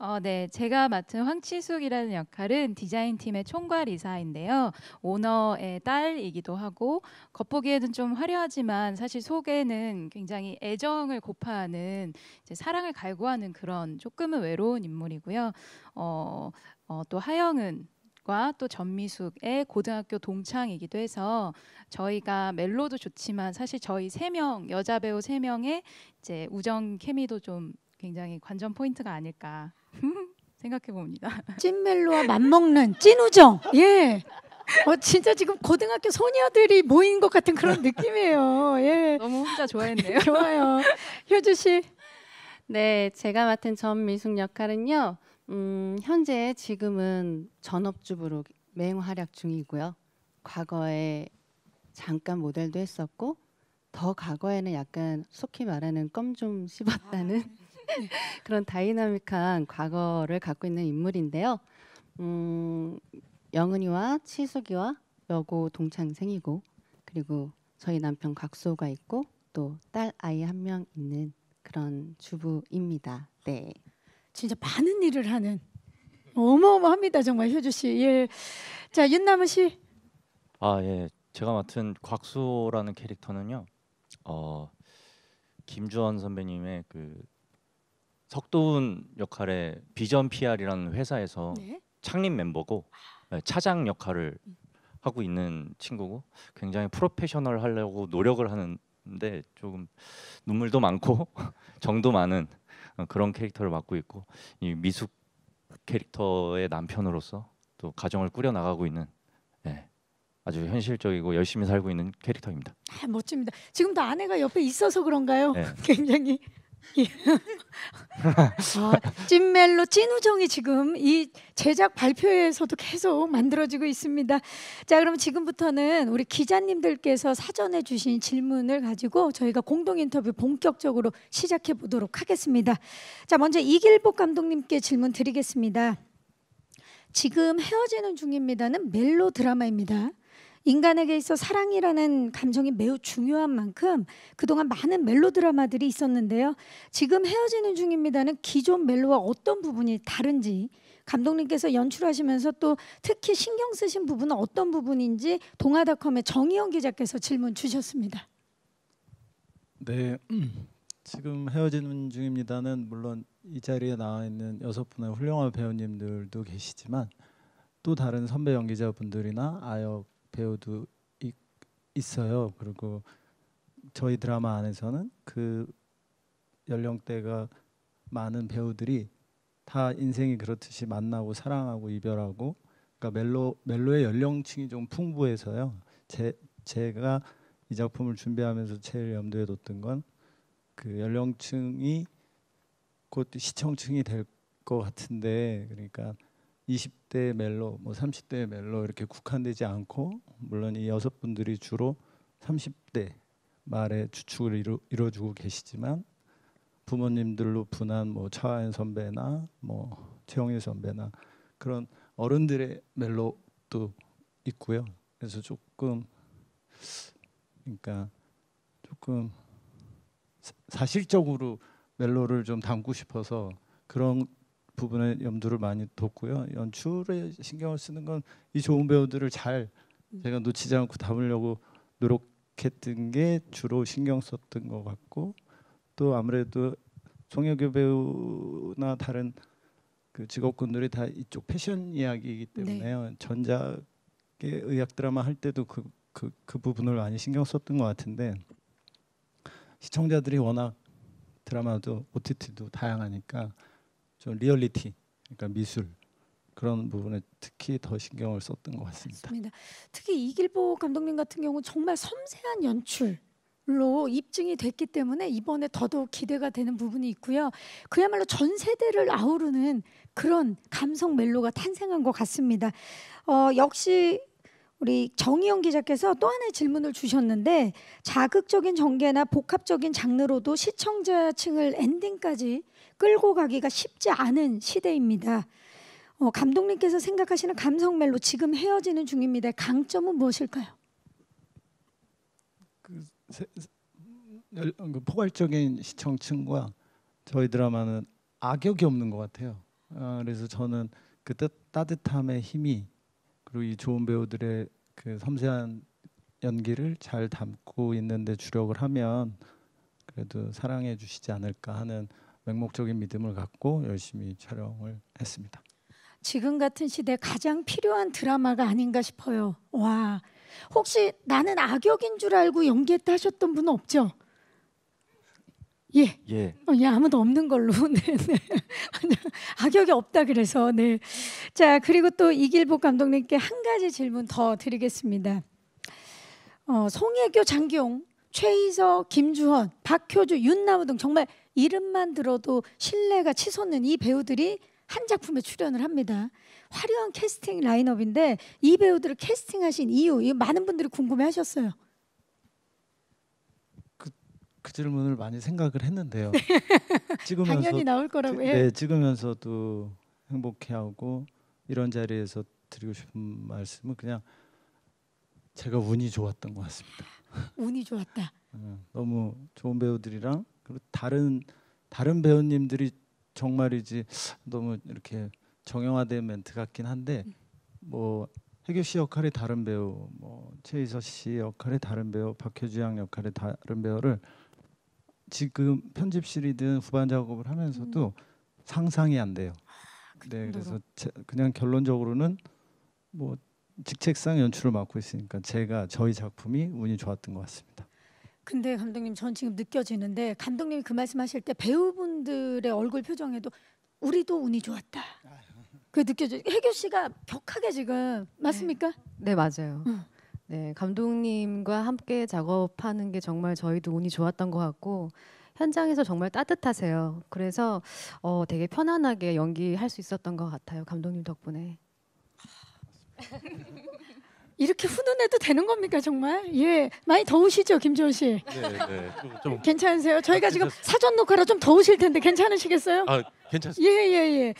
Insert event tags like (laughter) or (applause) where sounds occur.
어, 네. 제가 맡은 황치숙이라는 역할은 디자인팀의 총괄이사인데요. 오너의 딸이기도 하고, 겉보기에는 좀 화려하지만 사실 속에는 굉장히 애정을 고파하는, 이제 사랑을 갈구하는 그런 조금은 외로운 인물이고요. 어, 어, 또 하영은 또 전미숙의 고등학교 동창이기도 해서 저희가 멜로도 좋지만 사실 저희 세 명 여자 배우 세 명의 이제 우정 케미도 좀 굉장히 관전 포인트가 아닐까 (laughs) 생각해 봅니다. 찐멜로와 맞먹는 찐우정. 예. 어 진짜 지금 고등학교 소녀들이 모인 것 같은 그런 느낌이에요. 예. 너무 혼자 좋아했네요. 좋아요. 효주 씨. 네, 제가 맡은 전미숙 역할은요. 음, 현재 지금은 전업주부로 맹활약 중이고요. 과거에 잠깐 모델도 했었고 더 과거에는 약간 속히 말하는 껌 좀 씹었다는 아, 네. (laughs) 그런 다이나믹한 과거를 갖고 있는 인물인데요. 음, 영은이와 치숙이와 여고 동창생이고 그리고 저희 남편 곽소가 있고 또 딸 아이 한 명 있는 그런 주부입니다. 네. 진짜 많은 일을 하는 어마어마합니다 정말 효주 씨. 예. 자윤남우 씨. 아 예. 제가 맡은 곽수라는 캐릭터는요. 어김주원 선배님의 그 석도훈 역할의 비전 PR이라는 회사에서 네. 창립 멤버고 아. 네, 차장 역할을 음. 하고 있는 친구고 굉장히 프로페셔널 하려고 노력을 하는데 조금 눈물도 많고 (laughs) 정도 많은 어, 그런 캐릭터를 맡고 있고 이 미숙 캐릭터의 남편으로서 또 가정을 꾸려 나가고 있는 예, 아주 현실적이고 열심히 살고 있는 캐릭터입니다. 아, 멋집니다. 지금도 아내가 옆에 있어서 그런가요? 네. (laughs) 굉장히 아, 찐멜로 찐우정이 지금 이 제작 발표에서도 계속 만들어지고 있습니다. 자, 그럼 지금부터는 우리 기자님들께서 사전에 주신 질문을 가지고 저희가 공동 인터뷰 본격적으로 시작해 보도록 하겠습니다. 자, 먼저 이길복 감독님께 질문 드리겠습니다. 지금 헤어지는 중입니다는 멜로 드라마입니다. 인간에게 있어 사랑이라는 감정이 매우 중요한 만큼 그동안 많은 멜로 드라마들이 있었는데요. 지금 헤어지는 중입니다는 기존 멜로와 어떤 부분이 다른지 감독님께서 연출하시면서 또 특히 신경 쓰신 부분은 어떤 부분인지 동아닷컴의 정희영 기자께서 질문 주셨습니다. 네, (clears throat) 지금 헤어지는 중입니다는 물론 이 자리에 나와 있는 여섯 분의 훌륭한 배우님들도 계시지만 또 다른 선배 연기자분들이나 아역 배우도 있, 있어요. 그리고 저희 드라마 안에서는 그 연령대가 많은 배우들이 다 인생이 그렇듯이 만나고 사랑하고 이별하고 그러니까 멜로 멜로의 연령층이 좀 풍부해서요. 제 제가 이 작품을 준비하면서 제일 염두에 뒀던 건 그 연령층이 곧 시청층이 될 것 같은데 그러니까 20대 멜로, 뭐 30대 멜로 이렇게 국한되지 않고 물론 이 여섯 분들이 주로 30대 말에 주축을 이루, 이루어주고 계시지만 부모님들로 분한 뭐 차하연 선배나 뭐 최영일 선배나 그런 어른들의 멜로도 있고요. 그래서 조금 그러니까 조금 사실적으로 멜로를 좀 담고 싶어서 그런 부분에 염두를 많이 뒀고요. 연출에 신경을 쓰는 건 이 좋은 배우들을 잘 제가 놓치지 않고 담으려고 노력했던 게 주로 신경 썼던 것 같고 또 아무래도 송혜교 배우나 다른 그 직업군들이 다 이쪽 패션 이야기이기 때문에 네. 전작의 의학 드라마 할 때도 그, 그, 그 부분을 많이 신경 썼던 것 같은데 시청자들이 워낙 드라마도 OTT도 다양하니까 좀 리얼리티, 그러니까 미술 그런 부분에 특히 더 신경을 썼던 것 같습니다. 맞습니다. 특히 이길복 감독님 같은 경우 정말 섬세한 연출. 로 입증이 됐기 때문에 이번에 더더욱 기대가 되는 부분이 있고요. 그야말로 전 세대를 아우르는 그런 감성 멜로가 탄생한 것 같습니다. 어, 역시 우리 정희영 기자께서 또 하나의 질문을 주셨는데 자극적인 전개나 복합적인 장르로도 시청자층을 엔딩까지 끌고 가기가 쉽지 않은 시대입니다. 어, 감독님께서 생각하시는 감성 멜로 지금 헤어지는 중입니다. 강점은 무엇일까요? 그, 세, 열, 그 포괄적인 시청층과 저희 드라마는 악역이 없는 것 같아요. 어, 그래서 저는 그 따뜻함의 힘이 그리고 이 좋은 배우들의 그 섬세한 연기를 잘 담고 있는데 주력을 하면 그래도 사랑해 주시지 않을까 하는 맹목적인 믿음을 갖고 열심히 촬영을 했습니다. 지금 같은 시대 가장 필요한 드라마가 아닌가 싶어요. 와, 혹시 나는 악역인 줄 알고 연기했다 하셨던 분 없죠? 예. 예. 어, 예, 아무도 없는 걸로. (laughs) 네, 네. 악역이 없다 그래서 네. 자, 그리고 또 이길복 감독님께 한 가지 질문 더 드리겠습니다. 어, 송혜교, 장기용, 최희석, 김주헌, 박효주, 윤나무 등 정말 이름만 들어도 신뢰가 치솟는 이 배우들이 한 작품에 출연을 합니다. 화려한 캐스팅 라인업인데 이 배우들을 캐스팅하신 이유, 이거 많은 분들이 궁금해하셨어요. 그 질문을 많이 생각을 했는데요. 찍으면서 (laughs) 당연히 나올 거라고 해요. 예. 네, 찍으면서도 행복해하고 이런 자리에서 드리고 싶은 말씀은 그냥 제가 운이 좋았던 것 같습니다. (laughs) 운이 좋았다. 네, 너무 좋은 배우들이랑 그리고 다른 다른 배우님들이 정말이지 너무 이렇게 정형화된 멘트 같긴 한데 음. 뭐 해교 씨 역할이 다른 배우, 뭐 최희서 씨 역할이 다른 배우, 박효주양 역할이 다른 배우를 지금 편집실이든 후반 작업을 하면서도 음. 상상이 안 돼요. 아, 그 네, 그래서 제, 그냥 결론적으로는 뭐 직책상 연출을 맡고 있으니까 제가 저희 작품이 운이 좋았던 것 같습니다. 근데 감독님 전 지금 느껴지는데 감독님이 그 말씀하실 때 배우분들의 얼굴 표정에도 우리도 운이 좋았다. 그 느껴져. 혜교 씨가 격하게 지금 네. 맞습니까? 네, 네 맞아요. 응. 네, 감독님과 함께 작업하는 게 정말 저희도 운이 좋았던 것 같고 현장에서 정말 따뜻하세요. 그래서 어, 되게 편안하게 연기할 수 있었던 것 같아요. 감독님 덕분에. (laughs) 이렇게 훈훈해도 되는 겁니까 정말? 예, 많이 더우시죠 김지원 씨? 네, 네. 좀, 좀 (laughs) 괜찮으세요? 저희가 지금 아, 사전 녹화라 좀 더우실 텐데 괜찮으시겠어요? 아, 괜찮습니다. 예, 예, 예.